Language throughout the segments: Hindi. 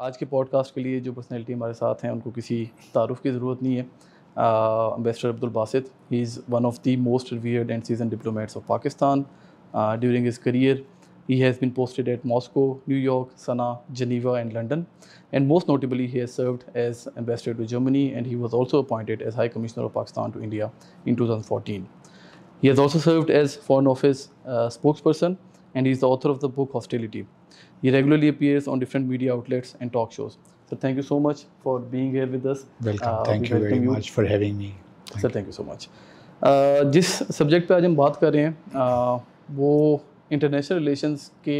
आज के पॉडकास्ट के लिए जो पर्सनैलिटी हमारे साथ हैं उनको किसी तारुफ की ज़रूरत नहीं है ambassador Abdul Basit he is one of the most revered and seasoned diplomats of Pakistan during his career He has been posted at Moscow, New York, Sana'a, Geneva, and London. And most notably, he has served as ambassador to Germany and he was also appointed as High Commissioner of Pakistan to India in 2014. He has also served as Foreign Office uh, spokesperson and he is the author of the book Hostility He regularly appears on different media outlets and talk shows. So thank you so much for being here with us. Welcome. Uh, thank we you very you. much for having me. Thank Sir, thank you so much. Uh, जिस सब्जेक्ट पे आज हम बात कर रहे हैं uh, वो इंटरनेशनल रिलेशंस के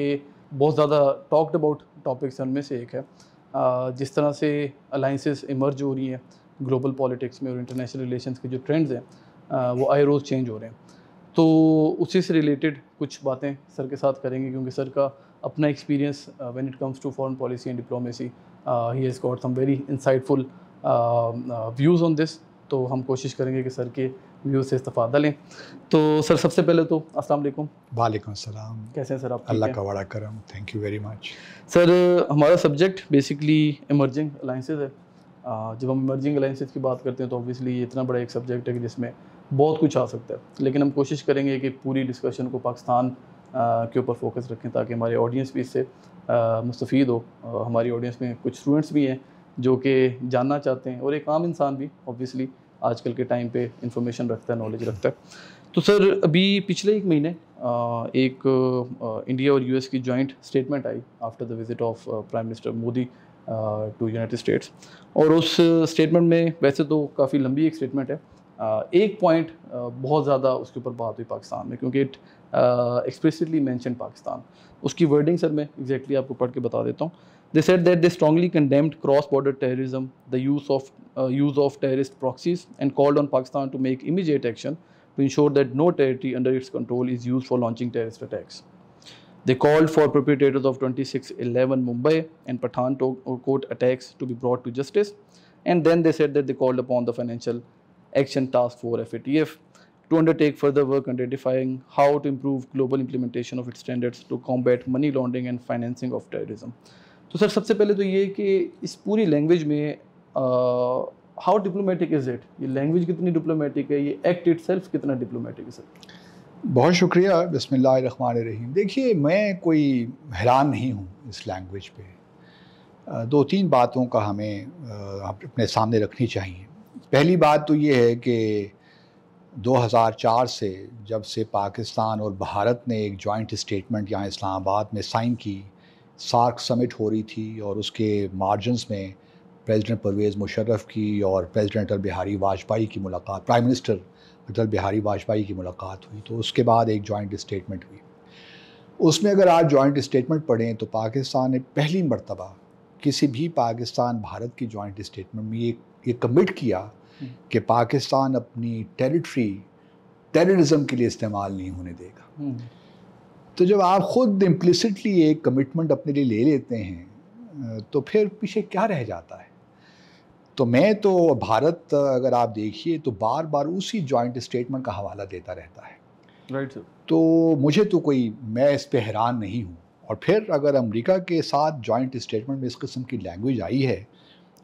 बहुत ज़्यादा टॉक्ड अबाउट टॉपिक्स उनमें से एक है uh, जिस तरह से अलाइंसेस इमर्ज हो रही हैं ग्लोबल पॉलिटिक्स में और इंटरनेशनल रिलेशंस के जो ट्रेंड्स हैं वो आए रोज़ चेंज हो रहे हैं तो उसी से रिलेटेड कुछ बातें सर के साथ करेंगे क्योंकि सर का अपना experience when it comes to foreign policy and diplomacy he has got some very insightful views on this तो हम कोशिश करेंगे कि सर के व्यूज से इस्तेफादा लें तो सर सबसे पहले तो अस्सलाम वालेकुम वालेकुम अस्सलाम कैसे हैं सर आप अल्लाह का बड़ा करम thank you very much sir हमारा सब्जेक्ट बेसिकली इमर्जिंग अलाइंसेज है uh, जब हम इमर्जिंग अलाइंसेज की बात करते हैं तो ऑब्वियसली ये इतना बड़ा एक सब्जेक्ट है कि जिसमें बहुत कुछ आ सकता है लेकिन हम कोशिश करेंगे कि पूरी डिस्कशन को पाकिस्तान के ऊपर फोकस रखें ताकि हमारे ऑडियंस भी इससे मुस्तफ़ीद हो हमारी ऑडियंस में कुछ स्टूडेंट्स भी हैं जो कि जानना चाहते हैं और एक आम इंसान भी ऑब्वियसली आजकल के टाइम पे इंफॉर्मेशन रखता है नॉलेज रखता है तो सर अभी पिछले एक महीने एक इंडिया और यूएस की जॉइंट स्टेटमेंट आई after the visit of prime minister Modi to United States और उस स्टेटमेंट में वैसे तो काफ़ी लंबी एक स्टेटमेंट है एक पॉइंट बहुत ज़्यादा उसके ऊपर बात हुई पाकिस्तान में क्योंकि इट एक्सप्रेसिवली मैंशन पाकिस्तान उसकी वर्डिंग सर मैं एग्जैक्टली exactly आपको पढ़ के बता देता हूँ they said that they strongly condemned cross border terrorism the use of use of terrorist proxies and called on Pakistan to make immediate action to ensure that no territory under its control is use for launching terrorist attacks they called for perpetrators of twenty six eleven Mumbai and Pathankot attacks to be brought to justice and then they said that they called upon the financial action task for FATF to undertake further work identifying how to improve global implementation of its standards to combat money laundering and financing of terrorism. तो सर सबसे पहले तो ये कि इस पूरी लैंग्वेज में हाउ डिप्लोमेटिक इज़ इट ये लैंग्वेज कितनी डिप्लोमेटिक है ये एक्ट इट कितना डिप्लोमेटिक है सर बहुत शुक्रिया रहीम देखिए मैं कोई हैरान नहीं हूँ इस लैंग्वेज पे दो तीन बातों का हमें अपने सामने रखनी चाहिए पहली बात तो ये है कि 2004 से जब से पाकिस्तान और भारत ने एक जॉइंट स्टेटमेंट यहाँ इस्लामाबाद में साइन की सार्क समिट हो रही थी और उसके मार्जन्स में प्रेसिडेंट परवेज़ मुशर्रफ की और प्रेसिडेंट अटल बिहारी वाजपेयी की मुलाकात प्राइम मिनिस्टर अटल बिहारी वाजपेयी की मुलाकात हुई तो उसके बाद एक जॉइंट स्टेटमेंट हुई उसमें अगर आप जॉइंट स्टेटमेंट पढ़ें तो पाकिस्तान ने पहली मरतबा किसी भी पाकिस्तान भारत की जॉइंट स्टेटमेंट में ये ये कमिट किया कि पाकिस्तान अपनी टेरिटरी टेररिज्म के लिए इस्तेमाल नहीं होने देगा हम्म। तो जब आप ख़ुद इम्प्लिसिटली एक कमिटमेंट अपने लिए ले लेते हैं तो फिर पीछे क्या रह जाता है तो मैं तो भारत अगर आप देखिए तो बार बार उसी जॉइंट स्टेटमेंट का हवाला देता रहता है राइट right, तो मुझे तो कोई मैं इस पर हैरान नहीं हूँ और फिर अगर अमेरिका के साथ जॉइंट स्टेटमेंट में इस किस्म की लैंग्वेज आई है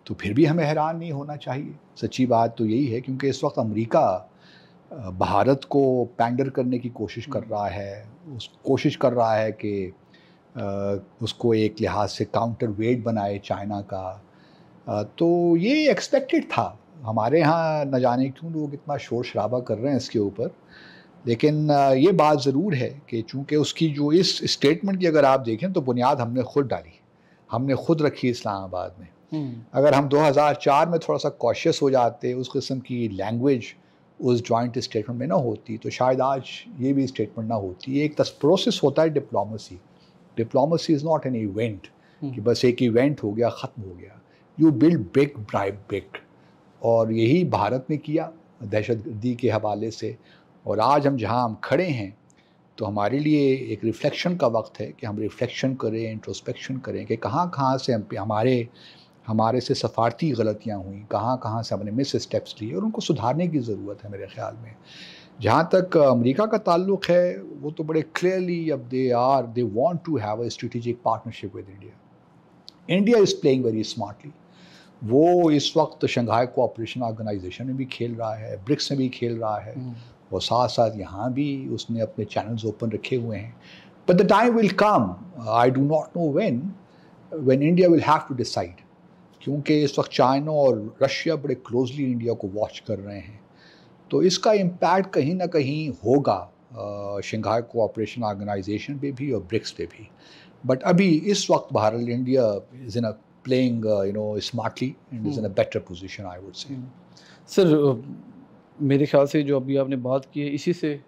तो फिर भी हमें हैरान नहीं होना चाहिए सच्ची बात तो यही है क्योंकि इस वक्त अमेरिका भारत को पैंडर करने की कोशिश कर हम्म। रहा है उस कोशिश कर रहा है कि उसको एक लिहाज से काउंटर वेट बनाए चाइना का तो ये एक्सपेक्टेड था हमारे यहाँ न जाने क्यों लोग इतना शोर शराबा कर रहे हैं इसके ऊपर लेकिन ये बात ज़रूर है कि चूँकि उसकी जो इस स्टेटमेंट की अगर आप देखें तो बुनियाद हमने खुद डाली हमने खुद रखी इस्लामाबाद में हम्म। अगर हम 2004 में थोड़ा सा कॉशियस हो जाते उस किस्म की लैंग्वेज उस जॉइंट स्टेटमेंट में ना होती तो शायद आज ये भी स्टेटमेंट ना होती एक एक प्रोसेस होता है diplomacy diplomacy is not an event कि बस एक इवेंट हो गया ख़त्म हो गया यू बिल्ड बिग ब्राइब बिग और यही भारत ने किया दहशतगर्दी के हवाले से और आज हम जहाँ हम खड़े हैं तो हमारे लिए एक रिफ़्लेक्शन का वक्त है कि हम रिफ़्लेक्शन करें इंट्रोस्पेक्शन करें कि कहाँ कहाँ से हम हमारे हमारे से सफ़ारती गलतियाँ हुई कहाँ कहाँ से हमने मिस स्टेप्स लिए और उनको सुधारने की ज़रूरत है मेरे ख्याल में जहाँ तक अमेरिका का ताल्लुक है वो तो बड़े क्लियरली अब they are they want to have a strategic partnership with India India is playing very smartly वो इस वक्त शंघाई कोऑपरेशन ऑर्गेनाइजेशन में भी खेल रहा है ब्रिक्स में भी खेल रहा है हम्म। और साथ साथ यहाँ भी उसने अपने चैनल्स ओपन रखे हुए हैं but the time will come I do not know when when India will have to decide क्योंकि इस वक्त चाइना और रशिया बड़े क्लोजली इंडिया को वॉच कर रहे हैं तो इसका इम्पैक्ट कहीं ना कहीं होगा शंघाई कोऑपरेशन ऑर्गेनाइजेशन पे भी और ब्रिक्स पे भी बट अभी इस वक्त बहरल India is in a playing you know smartly and is in a better position I would say sir मेरे ख्याल से जो अभी आपने बात की है इसी से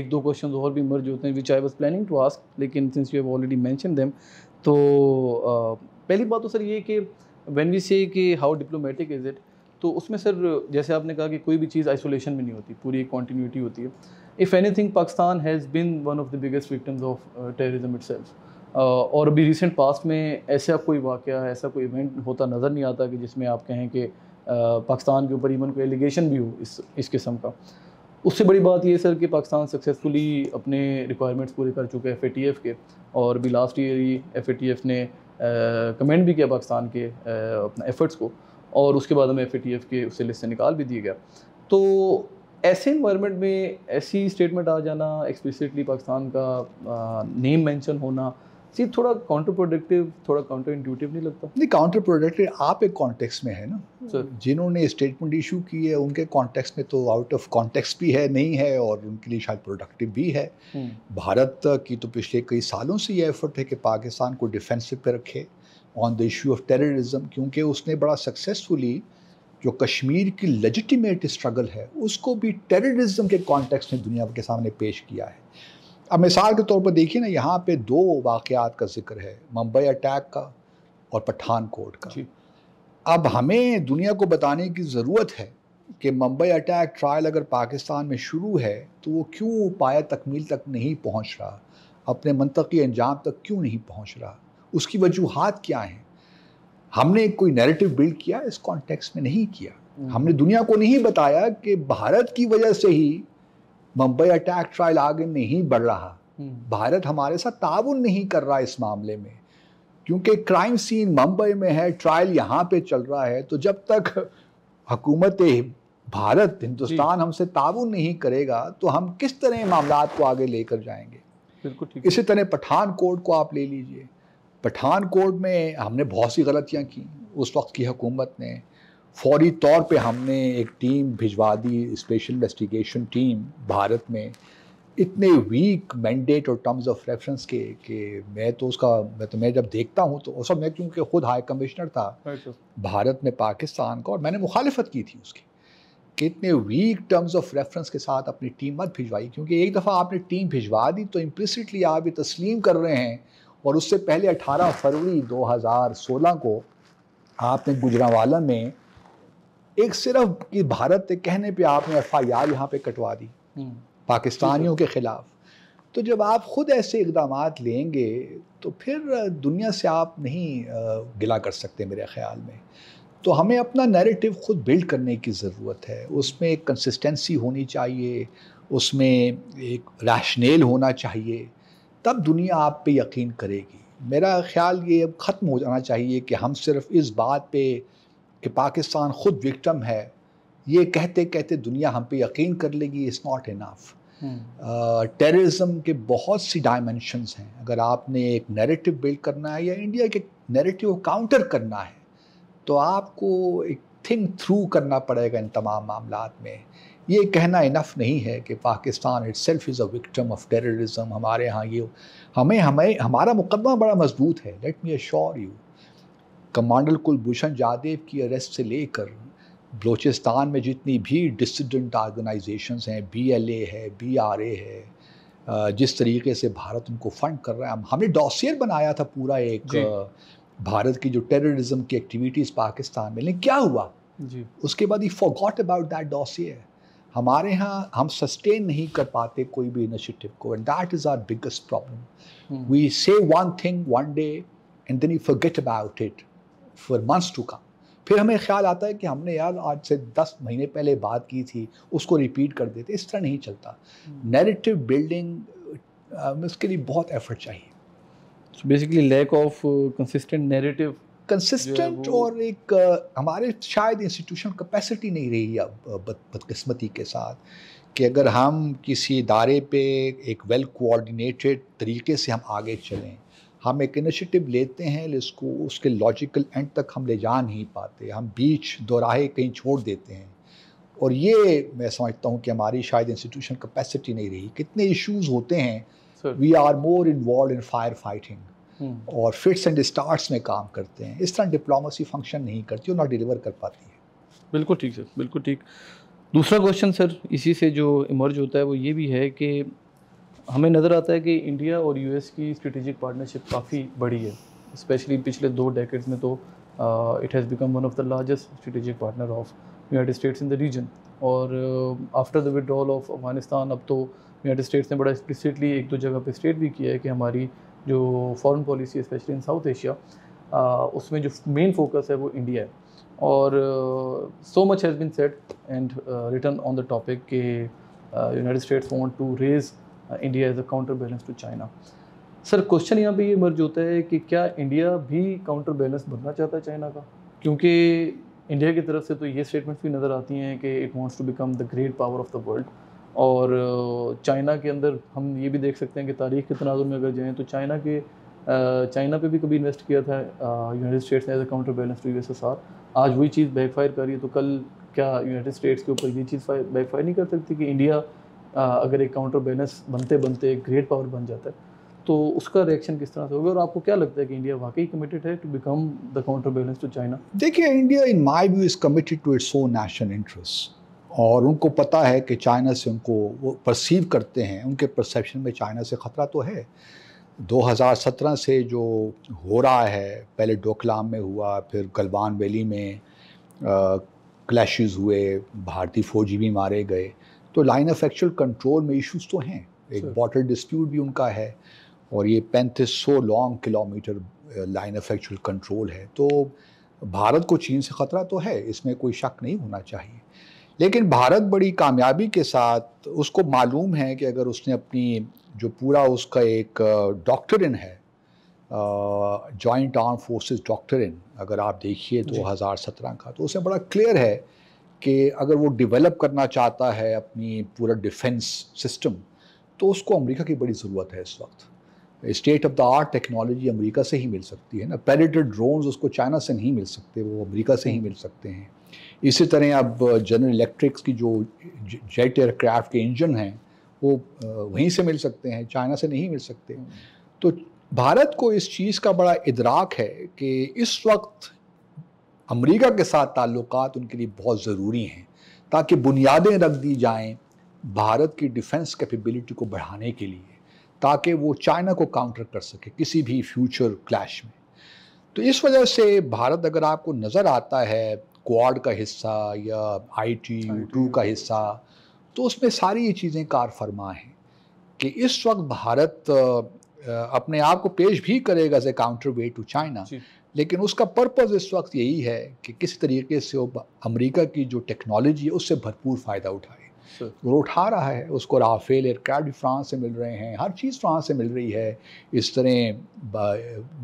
एक दो क्वेश्चन और भी मर्ज होते हैं which I was planning to ask लेकिन since you have already mentioned them तो uh, पहली बात तो सर ये कि वेन वी सी कि हाउ डिप्लोमेटिक इज़ इट तो उसमें सर जैसे आपने कहा कि कोई भी चीज़ आइसोलेशन में नहीं होती पूरी एक कॉन्टीन्यूटी होती है if anything Pakistan has been one of the biggest victims of terrorism it और अभी रिसेंट पास्ट में ऐसा कोई वाक़ ऐसा कोई इवेंट होता नज़र नहीं आता कि जिसमें आप कहें कि पाकिस्तान uh, के ऊपर इवन कोई एलिगेशन भी हो इस इस किस्म का उससे बड़ी बात ये सर कि पाकिस्तान सक्सेसफुली अपने रिक्वायरमेंट्स पूरे कर चुके हैं एफ के और भी लास्ट ईयर ही एफ ने कमेंट भी किया पाकिस्तान के अपना एफर्ट्स को और उसके बाद हमें एफ के उससे लिस्ट से निकाल भी दिया गया तो ऐसे इन्वायरमेंट में ऐसी स्टेटमेंट आ जाना एक्सप्लिसिटली पाकिस्तान का नेम मेंशन होना सी थोड़ा काउंटर प्रोडक्टिव थोड़ा काउंटर इंट्यूटिव नहीं लगता नहीं काउंटर प्रोडक्टिव आप एक कॉन्टेक्स्ट में है ना सर जिन्होंने स्टेटमेंट इशू की है उनके कॉन्टेक्स्ट में तो आउट ऑफ कॉन्टेक्स्ट भी है नहीं है और उनके लिए शायद प्रोडक्टिव भी है hmm. भारत की तो पिछले कई सालों से ये एफर्ट है कि पाकिस्तान को डिफेंसिव पे रखे on the issue of terrorism क्योंकि उसने बड़ा सक्सेसफुली जो कश्मीर की लेजिटिमेट स्ट्रगल है उसको भी टेररिज्म के कॉन्टेक्स्ट में दुनिया के सामने पेश किया है अब मिसाल के तौर पर देखिए ना यहाँ पे दो वाक़ात का जिक्र है मुंबई अटैक का और पठानकोट का अब हमें दुनिया को बताने की ज़रूरत है कि मुंबई अटैक ट्रायल अगर पाकिस्तान में शुरू है तो वो क्यों पाया तकमील तक नहीं पहुँच रहा अपने मनतकी अंजाम तक क्यों नहीं पहुँच रहा उसकी वजूहत क्या हैं हमने कोई नैरेटिव बिल्ड किया इस कॉन्टेक्स्ट में नहीं किया हम्म। हमने दुनिया को नहीं बताया कि भारत की वजह से ही बम्बई अटैक ट्रायल आगे नहीं बढ़ रहा हम्म। भारत हमारे साथ ताउन नहीं कर रहा इस मामले में क्योंकि क्राइम सीन मुंबई में है ट्रायल यहाँ पे चल रहा है तो जब तक हकूमत भारत हिंदुस्तान हमसे ताउन नहीं करेगा तो हम किस तरह मामला को आगे लेकर जाएंगे बिल्कुल इसी तरह पठानकोट को आप ले लीजिए पठानकोट में हमने बहुत सी गलतियाँ की उस वक्त की हुकूमत ने फौरी तौर पे हमने एक टीम भिजवा दी स्पेशल इन्वेस्टिगेशन टीम भारत में इतने वीक मैंडेट और टर्म्स ऑफ रेफरेंस के कि मैं तो उसका मैं तो मैं जब देखता हूँ तो सब मैं क्योंकि खुद हाई कमिश्नर था भारत में पाकिस्तान का और मैंने मुखालफत की थी उसकी कि इतने वीक टर्म्स ऑफ रेफरेंस के साथ अपनी टीम मत भिजवाई क्योंकि एक दफ़ा आपने टीम भिजवा दी तो इम्प्लिसिटली आप ये तस्लीम कर रहे हैं और उससे पहले 18 फरवरी 2016 को आपने गुजरावाला में एक सिर्फ कि भारत के कहने पे आपने एफ आई आर यहाँ पर कटवा दी हम्म। पाकिस्तानियों के ख़िलाफ़ तो जब आप ख़ुद ऐसे इकदाम लेंगे तो फिर दुनिया से आप नहीं गिला कर सकते मेरे ख्याल में तो हमें अपना नैरेटिव खुद बिल्ड करने की ज़रूरत है उसमें एक कंसिस्टेंसी होनी चाहिए उसमें एक रैशनेल होना चाहिए तब दुनिया आप पे यकीन करेगी मेरा ख़्याल ये अब ख़त्म हो जाना चाहिए कि हम सिर्फ इस बात पे कि पाकिस्तान खुद विक्टम है ये कहते कहते दुनिया हम पे यकीन कर लेगी इज़ नॉट इनाफ टेररिज्म के बहुत सी डायमेंशनस हैं अगर आपने एक नैरेटिव बिल्ड करना है या इंडिया के नैरेटिव को काउंटर करना है तो आपको एक थिंक थ्रू करना पड़ेगा इन तमाम मामला में ये कहना इनफ नहीं है कि Pakistan it self is a victim of terrorism हमारे यहाँ ये हमें हमें हमारा मुकदमा बड़ा मजबूत है let me assure you commander Kulbhushan Jadhav की अरेस्ट से लेकर बलोचिस्तान में जितनी भी डिसिडेंट ऑर्गेनाइजेशंस हैं बी एल ए है बी आर ए है जिस तरीके से भारत उनको फंड कर रहा है हमने डॉसियर बनाया था पूरा एक भारत की जो टेररिज्म की एक्टिविटीज़ पाकिस्तान में लेकिन क्या हुआ जी उसके बाद he forgot about that dossier हमारे यहाँ हम सस्टेन नहीं कर पाते कोई भी इनिशिएटिव को and that is our biggest problem we say one thing one day and then you forget about it for months to come फिर हमें ख्याल आता है कि हमने यार आज से दस महीने पहले बात की थी उसको रिपीट कर देते इस तरह नहीं चलता नैरेटिव hmm. बिल्डिंग uh, उसके लिए बहुत एफर्ट चाहिए so basically lack of consistent narrative consistent और एक uh, हमारे शायद इंस्टीट्यूशन कैपेसिटी नहीं रही अब बद, बदकिस्मती के साथ कि अगर हम किसी इदारे पे एक वेल कोऑर्डिनेटेड तरीके से हम आगे चलें हम एक इनिशिएटिव लेते हैं इसको उसके लॉजिकल एंड तक हम ले जा नहीं पाते हम बीच दोराहे कहीं छोड़ देते हैं और ये मैं समझता हूँ कि हमारी शायद इंस्टीट्यूशन कैपेसिटी नहीं रही कितने इश्यूज होते हैं we are more involve in fire fighting और फिट्स एंड स्टार्ट में काम करते हैं इस तरह डिप्लोमेसी फंक्शन नहीं करती और ना डिलीवर कर पाती है बिल्कुल ठीक सर बिल्कुल ठीक दूसरा क्वेश्चन सर इसी से जो इमर्ज होता है वो ये भी है कि हमें नज़र आता है कि इंडिया और यूएस की स्ट्रेटेजिक पार्टनरशिप काफ़ी बड़ी है स्पेशली पिछले दो डेकेड्स में तो it has become one of the largest strategic partner of United States in the region और after the withdrawal of Afghanistan अब तो यूनाइटेड स्टेट्स ने बड़ा एक्सप्लिसिटली एक दो जगह पर स्टेट भी किया है कि हमारी जो फॉरेन पॉलिसी है स्पेशली इन साउथ एशिया उसमें जो मेन फोकस है वो इंडिया है और so much has been set and return on the topic के United States want to raise India as a counter balance to China sir question यहाँ पे ये मर्ज होता है कि क्या इंडिया भी काउंटर बैलेंस बनना चाहता है चाइना का क्योंकि इंडिया की तरफ से तो ये स्टेटमेंट्स भी नज़र आती हैं कि it wants to become the great power of the world और चाइना uh, के अंदर हम ये भी देख सकते हैं कि तारीख़ के तनाजुर में अगर जाएँ तो चाइना के चाइना uh, पे भी कभी इन्वेस्ट किया था यूनाइटेड uh, स्टेट्स ने as a counter balance to US आज वही चीज़ बैकफायर कर रही है तो कल क्या यूनाइटेड स्टेट्स के ऊपर ये चीज़ बैकफायर नहीं कर सकती कि इंडिया अगर एक काउंटर बैलेंस बनते बनते एक ग्रेट पावर बन जाता है तो उसका रिएक्शन किस तरह से होगा और आपको क्या लगता है कि इंडिया वाकई कमिटेड है to become the counter balance to China देखिए India in my view is committed to its own national interest और उनको पता है कि चाइना से उनको वो परसीव करते हैं उनके परसेप्शन में चाइना से ख़तरा तो है 2017 से जो हो रहा है पहले डोकलाम में हुआ फिर गलवान वैली में क्लैश हुए भारतीय फौजी भी मारे गए तो लाइन ऑफ एक्चुअल कंट्रोल में इश्यूज तो हैं एक बॉटल डिस्प्यूट भी उनका है और ये पैंतीस सौ long kilometre line of actual control है तो भारत को चीन से ख़तरा तो है इसमें कोई शक नहीं होना चाहिए लेकिन भारत बड़ी कामयाबी के साथ उसको मालूम है कि अगर उसने अपनी जो पूरा उसका एक डॉक्टरिन uh, है जॉइंट आर्म फोर्सेस डॉक्टरिन अगर आप देखिए 2017 तो का तो उसमें बड़ा क्लियर है कि अगर वो डेवलप करना चाहता है अपनी पूरा डिफेंस सिस्टम तो उसको अमेरिका की बड़ी ज़रूरत है इस वक्त state of the art technology America से ही मिल सकती है ना पैलेटेड ड्रोन्स उसको चाइना से नहीं मिल सकते वो अमेरिका से ही मिल सकते हैं इसी तरह अब जनरल इलेक्ट्रिक्स की जो जेट एयरक्राफ्ट के इंजन हैं वो वहीं से मिल सकते हैं चाइना से नहीं मिल सकते हम्म। तो भारत को इस चीज़ का बड़ा इदराक है कि इस वक्त अमेरिका के साथ ताल्लुकात उनके लिए बहुत ज़रूरी हैं ताकि बुनियादें रख दी जाएं भारत की डिफेंस कैपेबिलिटी को बढ़ाने के लिए ताकि वो चाइना को काउंटर कर सके किसी भी फ्यूचर क्लैश में तो इस वजह से भारत अगर आपको नज़र आता है क्वाड का हिस्सा या आई टी टू का हिस्सा तो उसमें सारी ये चीज़ें कार फरमा हैं कि इस वक्त भारत अपने आप को पेश भी करेगा as a counter way to China लेकिन उसका पर्पज़ इस वक्त यही है कि किस तरीके से वो अमरीका की जो टेक्नोलॉजी है उससे भरपूर फ़ायदा उठाए वो उठा रहा है उसको राफेल एयरक्राफ्ट भी फ्रांस से मिल रहे हैं हर चीज़ फ्रांस से मिल रही है इस तरह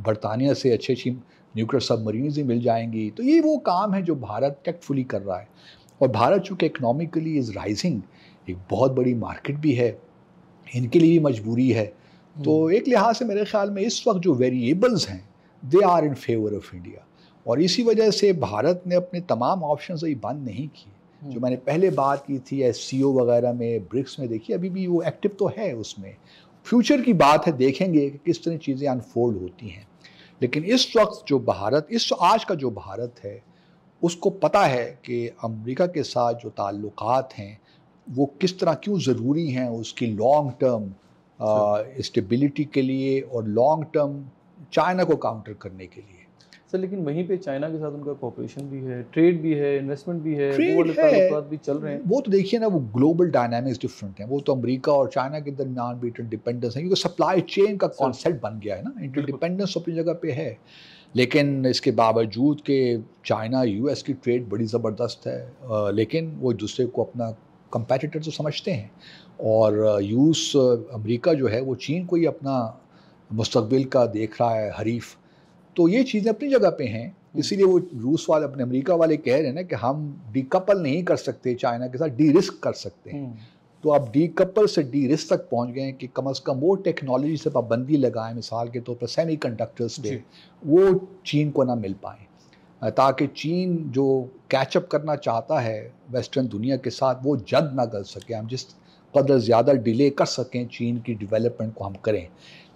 बरतानिया से अच्छी अच्छी न्यूक्लियर सबमरीन ही मिल जाएंगी तो ये वो काम है जो भारत टेक्टफुली कर रहा है और भारत चूँकि इकनॉमिकली इज़ राइजिंग एक बहुत बड़ी मार्केट भी है इनके लिए भी मजबूरी है तो hmm. एक लिहाज से मेरे ख्याल में इस वक्त जो वेरिएबल्स हैं they are in favour of India और इसी वजह से भारत ने अपने तमाम ऑप्शन अभी बंद नहीं किए हम्म। जो मैंने पहले बात की थी एस e वगैरह में ब्रिक्स में देखिए अभी भी वो एक्टिव तो है उसमें फ्यूचर की बात है देखेंगे कि किस तरह चीज़ें अनफोल्ड होती हैं लेकिन इस वक्त जो भारत इस आज का जो भारत है उसको पता है कि अमेरिका के साथ जो ताल्लुक हैं वो किस तरह क्यों ज़रूरी हैं उसकी लॉन्ग टर्म स्टेबिलिटी के लिए और लॉन्ग टर्म चाइना को काउंटर करने के लिए सर लेकिन वहीं पे चाइना के साथ उनका कॉपरेशन भी है ट्रेड भी है इन्वेस्टमेंट भी है वो है, भी चल रहे हैं वो तो देखिए ना वो ग्लोबल डायनामिक्स डिफरेंट है वो तो अमेरिका और चाइना के दरमियान भी इंटरडिपेंडेंस है क्योंकि सप्लाई चेन का कॉन्सेप्ट बन गया है ना इंटरडिपेंडेंस अपनी जगह पे है लेकिन इसके बावजूद के चाइना यूएस की ट्रेड बड़ी ज़बरदस्त है लेकिन वो दूसरे को अपना कंपेटिटर तो समझते हैं और यूस अमेरिका जो है वो चीन को ही अपना मुस्तबिल का देख रहा है हरीफ तो ये चीज़ें अपनी जगह पे हैं हम्म। इसीलिए वो रूस वाले अपने अमेरिका वाले कह रहे हैं ना कि हम डीकपल नहीं कर सकते चाइना के साथ डी रिस्क कर सकते हैं हम्म। तो आप डी कपल से डी रिस्क तक पहुंच गए कि कम अज़ कम वो टेक्नोलॉजी से पाबंदी लगाएं मिसाल के तौर तो पर सेमी कंडक्टर्स पे वो चीन को ना मिल पाए ताकि चीन जो कैचअप करना चाहता है वेस्टर्न दुनिया के साथ वो जंग ना कर सके हम जिस कदर ज़्यादा डिले कर सकें चीन की डेवलपमेंट को हम करें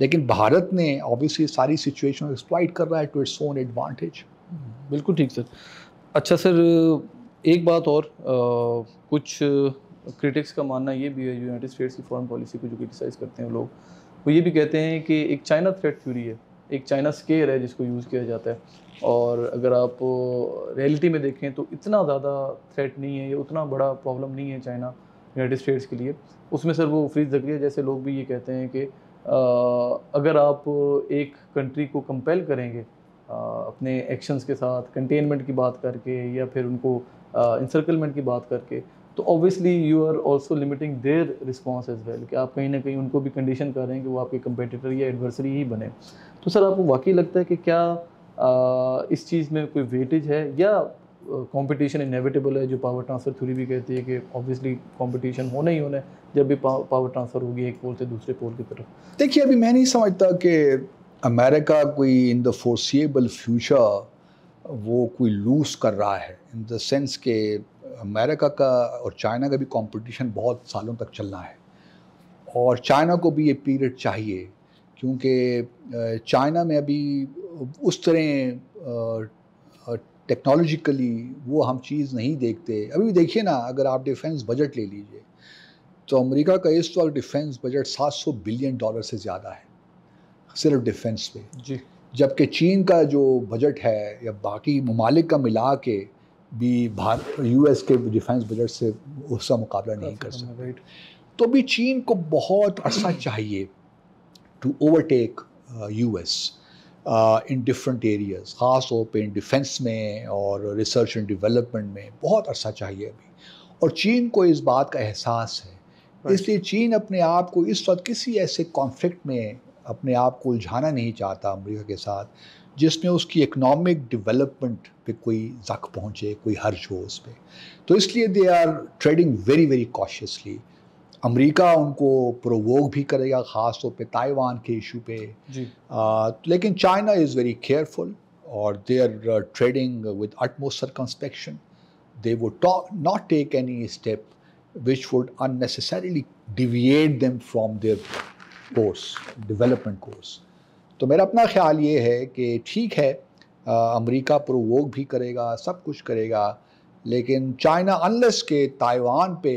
लेकिन भारत ने ऑब्वियसली सारी सिचुएशन एक्सप्लाइट कर रहा है टू इट्स ओन एडवांटेज बिल्कुल ठीक सर अच्छा सर एक बात और आ, कुछ क्रिटिक्स का मानना ये भी है यूनाइटेड स्टेट्स की फॉरेन पॉलिसी को जो क्रिटिसाइज़ करते हैं लोग वो ये भी कहते हैं कि एक चाइना थ्रेट थ्योरी है एक चाइना स्केयर है जिसको यूज़ किया जाता है और अगर आप रियलिटी में देखें तो इतना ज़्यादा थ्रेट नहीं है या उतना बड़ा प्रॉब्लम नहीं है चाइना यूनाइटेड स्टेट्स के लिए उसमें सर वो फ्रीज है जैसे लोग भी ये कहते हैं कि अगर आप एक कंट्री को कंपेल करेंगे अपने एक्शंस के साथ कंटेनमेंट की बात करके या फिर उनको इंसर्कलमेंट की बात करके तो obviously you are also limiting their response as well कि आप कहीं ना कहीं उनको भी कंडीशन कर रहे हैं कि वो आपके कंपेटिटर या एडवर्सरी ही बने तो सर आपको वाकई लगता है कि क्या आ, इस चीज़ में कोई वेटेज है या कंपटीशन इनेविटेबल है जो पावर ट्रांसफ़र थ्योरी भी कहती है कि ऑब्वियसली कंपटीशन होना ही होना है जब भी पावर ट्रांसफ़र होगी एक पोल से दूसरे पोल की तरफ देखिए अभी मैं नहीं समझता कि अमेरिका कोई इन द फोर्सिएबल फ्यूचर वो कोई लूज कर रहा है इन द सेंस के अमेरिका का और चाइना का भी कंपटीशन बहुत सालों तक चलना है और चाइना को भी ये पीरियड चाहिए क्योंकि चाइना में अभी उस तरह टेक्नोलॉजिकली वो हम चीज़ नहीं देखते अभी देखिए ना अगर आप डिफेंस बजट ले लीजिए तो अमेरिका का इस वक्त डिफेंस बजट 700 बिलियन डॉलर से ज़्यादा है सिर्फ डिफेंस पे जी जबकि चीन का जो बजट है या बाकी ममालिक का मिला के भी भारत एस के डिफेंस बजट से उसका मुकाबला नहीं कर सकते तो भी चीन को बहुत अर्सा चाहिए to overtake U S in different areas ख़ास तौर पर इन डिफेंस में और रिसर्च एंड डिवेलपमेंट में बहुत अरसा चाहिए अभी और चीन को इस बात का एहसास है इसलिए चीन अपने आप को इस वक्त किसी ऐसे कॉन्फ्लिक्ट में अपने आप को उलझाना नहीं चाहता अमरीका के साथ जिसमें उसकी इकोनॉमिक डिवेलपमेंट पे कोई जख पहुँचे कोई हर्ज हो उस पर तो इसलिए they are treading very very cautiously America उनको प्रोवोक भी करेगा ख़ास तौर पे ताइवान के इशू पे जी आ, लेकिन चाइना इज़ वेरी केयरफुल और they are treading with utmost circumspection they would not take any step which would unnecessarily deviate them from their course development course तो मेरा अपना ख्याल ये है कि ठीक है अमेरिका प्रोवोक भी करेगा सब कुछ करेगा लेकिन चाइना अनलेस के ताइवान पे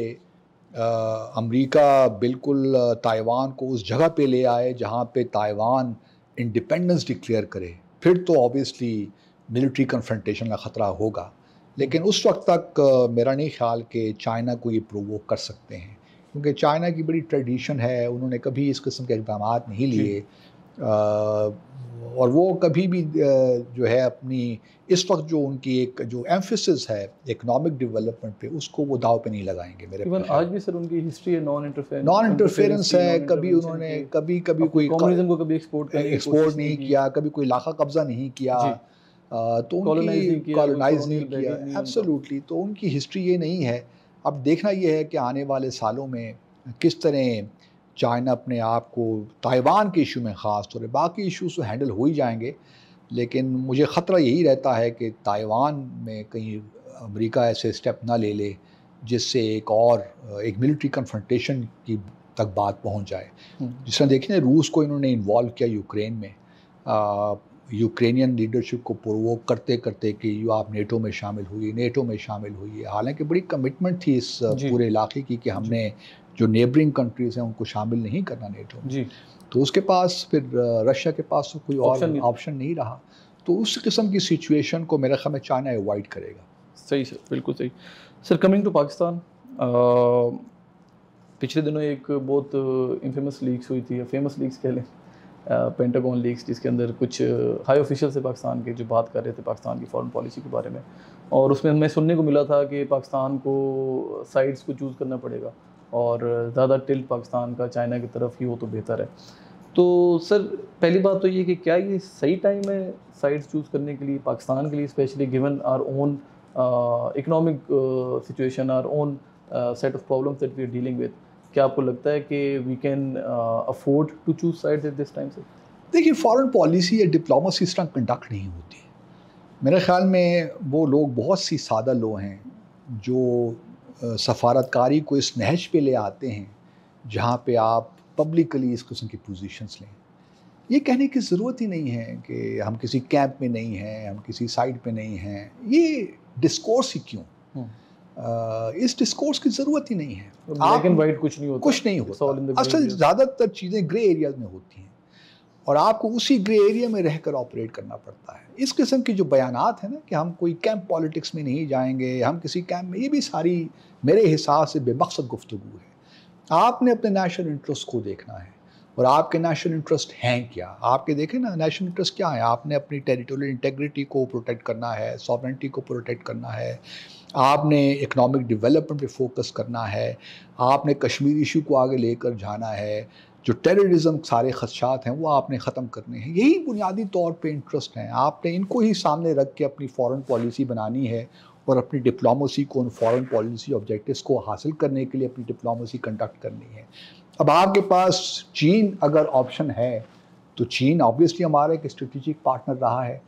अमेरिका बिल्कुल ताइवान को उस जगह पे ले आए जहाँ पे ताइवान इंडिपेंडेंस डिक्लेयर करे फिर तो ऑब्वियसली मिलिट्री कन्फ्रंटेशन का ख़तरा होगा लेकिन उस वक्त तक मेरा नहीं ख्याल कि चाइना को ये प्रोवोक कर सकते हैं क्योंकि चाइना की बड़ी ट्रेडिशन है उन्होंने कभी इस किस्म के इकदाम नहीं लिए और वो कभी भी जो है अपनी इस वक्त जो उनकी एक जो एम्फिस है इकोनॉमिक डेवलपमेंट पे उसको वो दाव पे नहीं लगाएंगे मेरे इवन आज भी सर उनकी हिस्ट्री है नॉन इंटरफेरेंस नॉन इंटरफेरेंस है कभी उन्होंने कभी कभी कोई कम्युनिज्म को कभी एक्सपोर्ट एक्सपोर्ट नहीं किया कभी कोई लाखा कब्जा नहीं किया तो उनकी कॉलोनाइज नहीं किया एब्सोल्युटली तो उनकी हिस्ट्री ये नहीं है अब देखना यह है कि आने वाले सालों में किस तरह चाइना अपने आप को ताइवान के इशू में ख़ास तौर पर बाकी इशूज़ तो हैंडल हो ही जाएंगे लेकिन मुझे ख़तरा यही रहता है कि ताइवान में कहीं अमेरिका ऐसे स्टेप ना ले ले जिससे एक और एक मिलिट्री कन्फ्रंटेशन की तक बात पहुंच जाए हम्म। जिस तरह देखिए रूस को इन्होंने इन्वॉल्व किया यूक्रेन में यूक्रेनियन लीडरशिप को प्रोवोक करते करते कि यू आप नेटो में शामिल हुई नेटो में शामिल हुई हालांकि बड़ी कमिटमेंट थी इस पूरे इलाके की कि हमने जो नेबरिंग कंट्रीज हैं उनको शामिल नहीं करना नेटो जी तो उसके पास फिर रशिया के पास तो कोई और ऑप्शन नहीं रहा तो उस किस्म की सिचुएशन को मेरे ख्याल में चाइना अवॉइड करेगा सही सर बिल्कुल सही सर कमिंग टू पाकिस्तान पिछले दिनों एक बहुत इनफेमस लीक्स हुई थी फेमस लीक्स कह लें पेंटागॉन लीक्स जिसके अंदर कुछ हाई ऑफिशियल से पाकिस्तान के जो बात कर रहे थे पाकिस्तान की फॉरेन पॉलिसी के बारे में और उसमें हमें सुनने को मिला था कि पाकिस्तान को साइड्स को चूज़ करना पड़ेगा और ज़्यादा टिल पाकिस्तान का चाइना की तरफ ही हो तो बेहतर है तो सर पहली बात तो ये कि क्या ये सही टाइम है साइड्स चूज़ करने के लिए पाकिस्तान के लिए specially given our own economic situation our own set of problems that we are dealing with क्या आपको लगता है कि we can afford to choose sides at this time sir देखिए फॉरेन पॉलिसी या डिप्लोमेसी इस तरह कंडक्ट नहीं होती मेरे ख्याल में वो लोग बहुत सी सादा लोग हैं जो सफारतकारी को इस नहज पे ले आते हैं जहाँ पे आप पब्लिकली इस किस्म की पोजीशंस लें ये कहने की ज़रूरत ही नहीं है कि हम किसी कैंप में नहीं हैं हम किसी साइड पे नहीं हैं ये डिस्कोर्स ही क्यों हम्म। इस डिस्कोर्स की जरूरत ही नहीं है ब्लैक एंड वाइट कुछ नहीं होता कुछ नहीं होता असल ज़्यादातर चीज़ें ग्रे एरियाज में होती हैं और आपको उसी ग्रे एरिया में रहकर ऑपरेट करना पड़ता है इस किस्म के जो बयान है ना कि हम कोई कैंप पॉलिटिक्स में नहीं जाएंगे हम किसी कैंप में ये भी सारी मेरे हिसाब से बेमकसद गुफ्तु है आपने अपने नेशनल इंटरेस्ट को देखना है और आपके नेशनल इंटरेस्ट हैं क्या आपके देखें ना नेशनल इंटरेस्ट क्या है आपने अपनी टेरिटोरियल इंटेग्रिटी को प्रोटेक्ट करना है सॉवरेंटी को प्रोटेक्ट करना है आपने इकोनॉमिक डेवलपमेंट पे फोकस करना है आपने कश्मीर इशू को आगे लेकर जाना है जो टेररिज्म सारे खदशात हैं वो आपने ख़त्म करने हैं यही बुनियादी तौर पे इंटरेस्ट हैं आपने इनको ही सामने रख के अपनी फॉरेन पॉलिसी बनानी है और अपनी डिप्लोमेसी को उन फॉरेन पॉलिसी ऑब्जेक्टिव्स को हासिल करने के लिए अपनी डिप्लोमेसी कंडक्ट करनी है अब आपके पास चीन अगर ऑप्शन है तो चीन ऑब्वियसली हमारा एक स्ट्रेटिजिक पार्टनर रहा है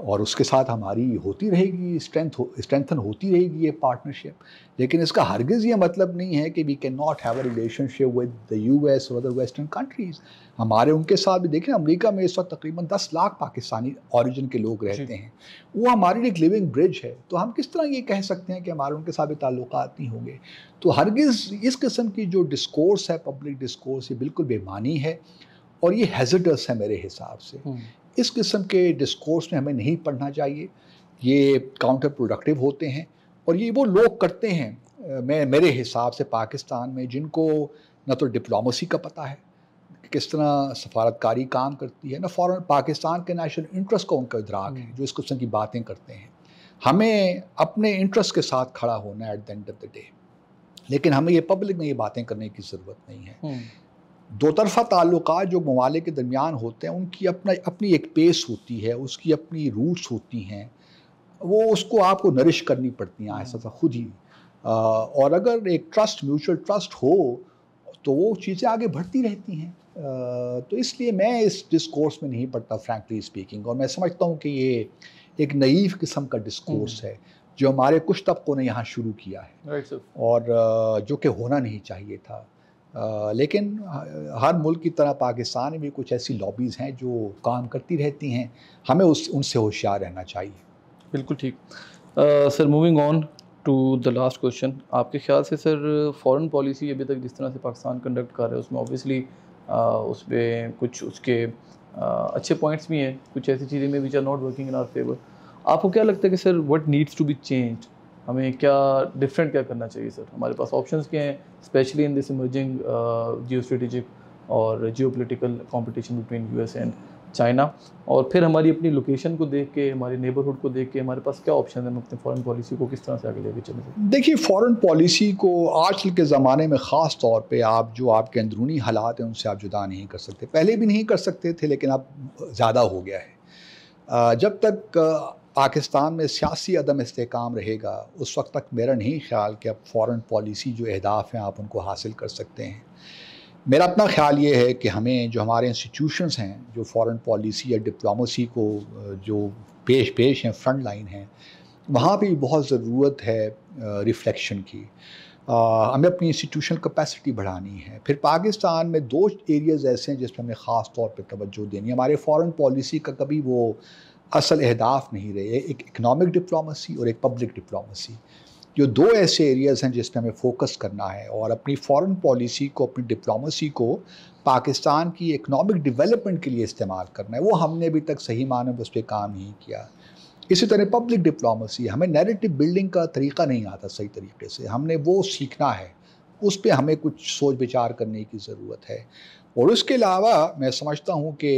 और उसके साथ हमारी होती रहेगी स्ट्रेंथ हो, स्ट्रेंथन होती रहेगी ये पार्टनरशिप लेकिन इसका हरगिज़ ये मतलब नहीं है कि we can not have a relationship with the U S और अदर वेस्टर्न कंट्रीज़ हमारे उनके साथ भी देखें अमेरिका में इस वक्त तकरीबन दस लाख पाकिस्तानी ओरिजिन के लोग रहते हैं वो हमारे लिए एक लिविंग ब्रिज है तो हम किस तरह ये कह सकते हैं कि हमारे उनके साथ भी ताल्लुक नहीं होंगे तो हरगिज़ इस किस्म की जो डिस्कोर्स है पब्लिक डिस्कोर्स ये बिल्कुल बेमानी है और ये हेजिटस है मेरे हिसाब से हम्म। इस किस्म के डिस्कोर्स में हमें नहीं पढ़ना चाहिए ये काउंटर प्रोडक्टिव होते हैं और ये वो लोग करते हैं मैं मेरे हिसाब से पाकिस्तान में जिनको ना तो डिप्लोमेसी का पता है किस तरह सफारतकारी काम करती है ना फ़ौर पाकिस्तान के नेशनल इंटरेस्ट का उनका इधराक है हम्म। जो इस किस्म की बातें करते हैं हमें अपने इंटरेस्ट के साथ खड़ा होना at the end of the day लेकिन हमें ये पब्लिक में ये बातें करने की ज़रूरत नहीं है हम्म। दो तरफ़ा ताल्लुक जो ममालिक के दरमियान होते हैं उनकी अपना अपनी एक पेस होती है उसकी अपनी रूट्स होती हैं वो उसको आपको नरिश करनी पड़ती हैं ऐसा सा खुद ही आ, और अगर एक ट्रस्ट म्यूचुअल ट्रस्ट हो तो वो चीज़ें आगे बढ़ती रहती हैं तो इसलिए मैं इस डिस्कोर्स में नहीं पढ़ता फ्रैंकली स्पीकिंग और मैं समझता हूँ कि ये एक नईव किस्म का डिस्कोर्स हम्म। है जो हमारे कुछ तबकों ने यहाँ शुरू किया है right, और जो कि होना नहीं चाहिए था आ, लेकिन हर मुल्क की तरह पाकिस्तान में भी कुछ ऐसी लॉबीज़ हैं जो काम करती रहती हैं हमें उस उनसे होशियार रहना चाहिए बिल्कुल ठीक sir moving on to the last question आपके ख्याल से सर फॉरेन पॉलिसी अभी तक जिस तरह से पाकिस्तान कंडक्ट कर रहा है उसमें ऑब्वियसली उसमें कुछ उसके आ, अच्छे पॉइंट्स भी हैं कुछ ऐसी चीज़ें में which are not working in our favour आपको क्या लगता है कि sir what needs to be changed हमें क्या डिफरेंट क्या करना चाहिए सर हमारे पास ऑप्शंस क्या हैं specially in this emerging geo strategic और geo political competition between U S and China और फिर हमारी अपनी लोकेशन को देख के हमारे नेबरहुड को देख के हमारे पास क्या ऑप्शन है हम अपने फॉरेन पॉलिसी को किस तरह से आगे लेके चले देखिए फॉरेन पॉलिसी को आज के ज़माने में ख़ास तौर पे आप जो आपके अंदरूनी हालात हैं उनसे आप जुदा नहीं कर सकते पहले भी नहीं कर सकते थे लेकिन अब ज़्यादा हो गया है जब तक पाकिस्तान में सियासी अदम इसकाम रहेगा उस वक्त तक मेरा नहीं ख्याल कि आप फॉरेन पॉलिसी जो अहदाफ हैं आप उनको हासिल कर सकते हैं मेरा अपना ख्याल ये है कि हमें जो हमारे इंस्टीट्यूशंस हैं जो फॉरेन पॉलिसी या डिप्लोमेसी को जो पेश पेश हैं फ्रंट लाइन हैं वहाँ पर बहुत ज़रूरत है रिफ्लेक्शन की आ, हमें अपनी इंस्टीट्यूशनल कैपेसिटी बढ़ानी है फिर पाकिस्तान में दो एरियाज़ ऐसे हैं जिस पर हमें ख़ास तौर पर तोज्जो देनी है हमारे फॉरेन पॉलिसी का कभी वो असल अहदाफ नहीं रहे एक इकनॉमिक डिप्लोमेसी और एक पब्लिक डिप्लोमेसी जो दो ऐसे एरियाज़ हैं जिस पर हमें फोकस करना है और अपनी फॉरेन पॉलिसी को अपनी डिप्लोमेसी को पाकिस्तान की इकनॉमिक डेवलपमेंट के लिए इस्तेमाल करना है वो हमने अभी तक सही माने में उस पर काम नहीं किया इसी तरह पब्लिक डिप्लोमेसी हमें नैरेटिव बिल्डिंग का तरीका नहीं आता सही तरीके से हमने वो सीखना है उस पर हमें कुछ सोच विचार करने की ज़रूरत है और उसके अलावा मैं समझता हूँ कि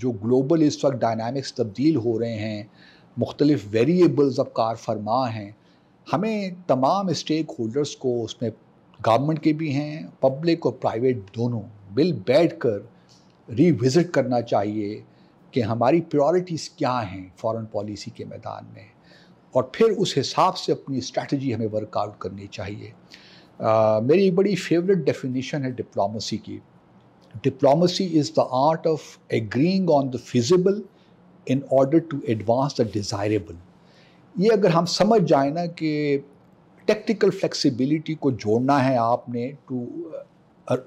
जो ग्लोबल इस वक्त डायनामिक्स तब्दील हो रहे हैं मुख्तलिफ़ वेरिएबल्स अब कार फरमा हैं हमें तमाम स्टेक होल्डर्स को उसमें गवर्नमेंट के भी हैं पब्लिक और प्राइवेट दोनों मिल बैठ कर रिविज़िट करना चाहिए कि हमारी प्रायोरिटीज़ क्या हैं फॉरेन पॉलिसी के मैदान में और फिर उस हिसाब से अपनी स्ट्रैटी हमें वर्कआउट करनी चाहिए आ, मेरी बड़ी फेवरेट डेफिनेशन है डिप्लोमेसी की diplomacy is the art of agreeing on the feasible in order to advance the desirable. ये अगर हम समझ जाए ना कि टेक्टिकल फ्लेक्सिबिलिटी को जोड़ना है आपने to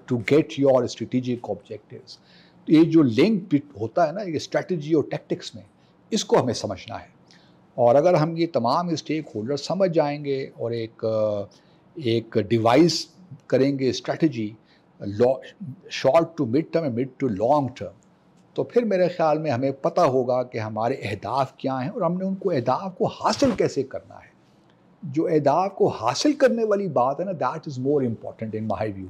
to get your strategic objectives तो ये जो लिंक होता है ना ये स्ट्रेटजी और टेक्टिक्स में इसको हमें समझना है और अगर हम ये तमाम स्टेक होल्डर समझ जाएंगे और एक uh, एक डिवाइस करेंगे strategy short to mid term mid to long term तो फिर मेरे ख्याल में हमें पता होगा कि हमारे अहदाफ क्या हैं और हमने उनको अहदाफ को हासिल कैसे करना है जो अहदाफ को हासिल करने वाली बात है ना that is more important in my view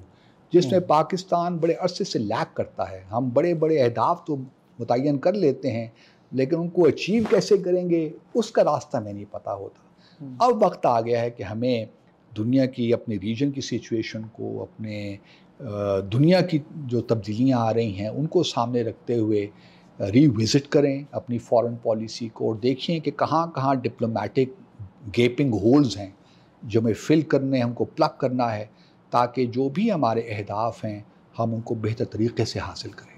जिसमें हम्म। पाकिस्तान बड़े अरसे से लैक करता है हम बड़े बड़े अहदाफ तो मुतन कर लेते हैं लेकिन उनको अचीव कैसे करेंगे उसका रास्ता मैं नहीं पता होता हम्म। अब वक्त आ गया है कि हमें दुनिया की अपने रीजन की सिचुएशन को अपने दुनिया की जो तब्दीलियां आ रही हैं उनको सामने रखते हुए रीविज़िट करें अपनी फॉरेन पॉलिसी को और देखें कि कहाँ कहाँ डिप्लोमेटिक गेपिंग होल्स हैं जो हमें फिल करने हमको प्लग करना है ताकि जो भी हमारे अहदाफ हैं हम उनको बेहतर तरीके से हासिल करें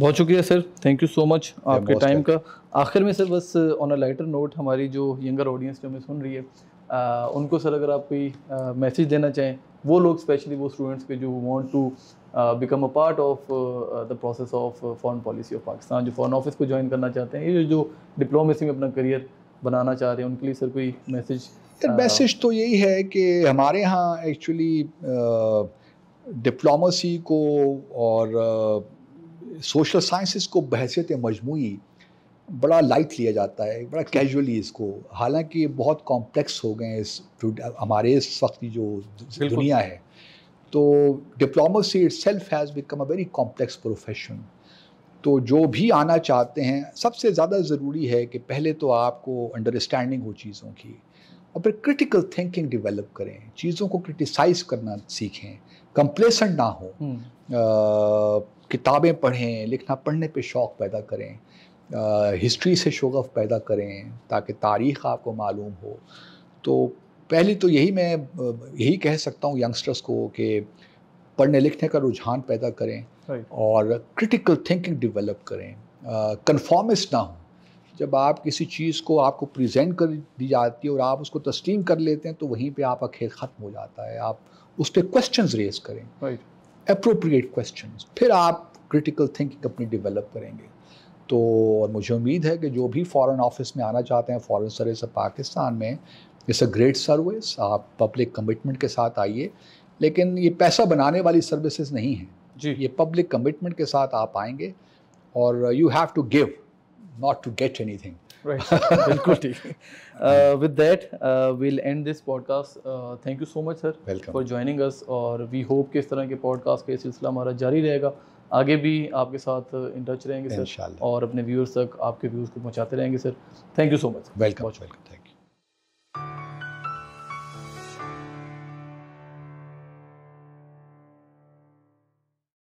बहुत शुक्रिया sir thank you so much आपके टाइम का आखिर में सर बस ऑन अ लाइटर नोट हमारी जो यंगर ऑडियंस जो हमें सुन रही है आ, उनको सर अगर आप कोई मैसेज देना चाहें वो लोग स्पेशली वो स्टूडेंट्स पे जो want to become a part of the process of foreign policy of Pakistan जो फॉरेन ऑफिस को ज्वाइन करना चाहते हैं ये जो डिप्लोमेसी में अपना करियर बनाना चाह रहे हैं उनके लिए सर कोई मैसेज सर मैसेज तो यही है कि हमारे यहाँ एक्चुअली डिप्लोमेसी uh, को और सोशल uh, साइंसिस को बहसीत मजमू बड़ा लाइट लिया जाता है बड़ा कैजुअली इसको हालांकि ये बहुत कॉम्प्लेक्स हो गए हैं इस हमारे इस वक्त की जो दुनिया है तो diplomacy itself has become a very complex profession तो जो भी आना चाहते हैं सबसे ज़्यादा ज़रूरी है कि पहले तो आपको अंडरस्टैंडिंग हो चीज़ों की और फिर क्रिटिकल थिंकिंग डेवलप करें चीज़ों को क्रिटिसाइज करना सीखें कंप्लेसेंट ना हो हम्म। किताबें पढ़ें लिखना पढ़ने पे शौक़ पैदा करें हिस्ट्री से शगफ़ पैदा करें ताकि तारीख़ आपको मालूम हो तो पहले तो यही मैं यही कह सकता हूँ यंगस्टर्स को कि पढ़ने लिखने का रुझान पैदा करें और क्रिटिकल थिंकिंग डेवलप करें कन्फॉर्मिस्ट ना हो जब आप किसी चीज़ को आपको प्रेजेंट कर दी जाती है और आप उसको तस्लीम कर लेते हैं तो वहीं पे आपका खेल ख़त्म हो जाता है आप उस पर क्वेश्चन रेज करें अप्रोप्रिएट क्वेश्चन फिर आप क्रिटिकल थिंकिंग अपनी डिवेलप करेंगे तो और मुझे उम्मीद है कि जो भी फॉरेन ऑफिस में आना चाहते हैं फॉरेन सर्विस ऑफ पाकिस्तान में इट्स अ ग्रेट सर्विस आप पब्लिक कमिटमेंट के साथ आइए लेकिन ये पैसा बनाने वाली सर्विसेज नहीं है जी ये पब्लिक कमिटमेंट के साथ आप आएंगे और you have to give not to get anything बिल्कुल ठीक with that will end this podcast thank you so much sir for joining us और वी होप कि इस तरह के पॉडकास्ट का सिलसिला हमारा जारी रहेगा आगे भी आपके साथ इन टच रहेंगे सर और अपने व्यूअर्स तक आपके व्यूज़ को पहुँचाते रहेंगे sir thank you so much welcome welcome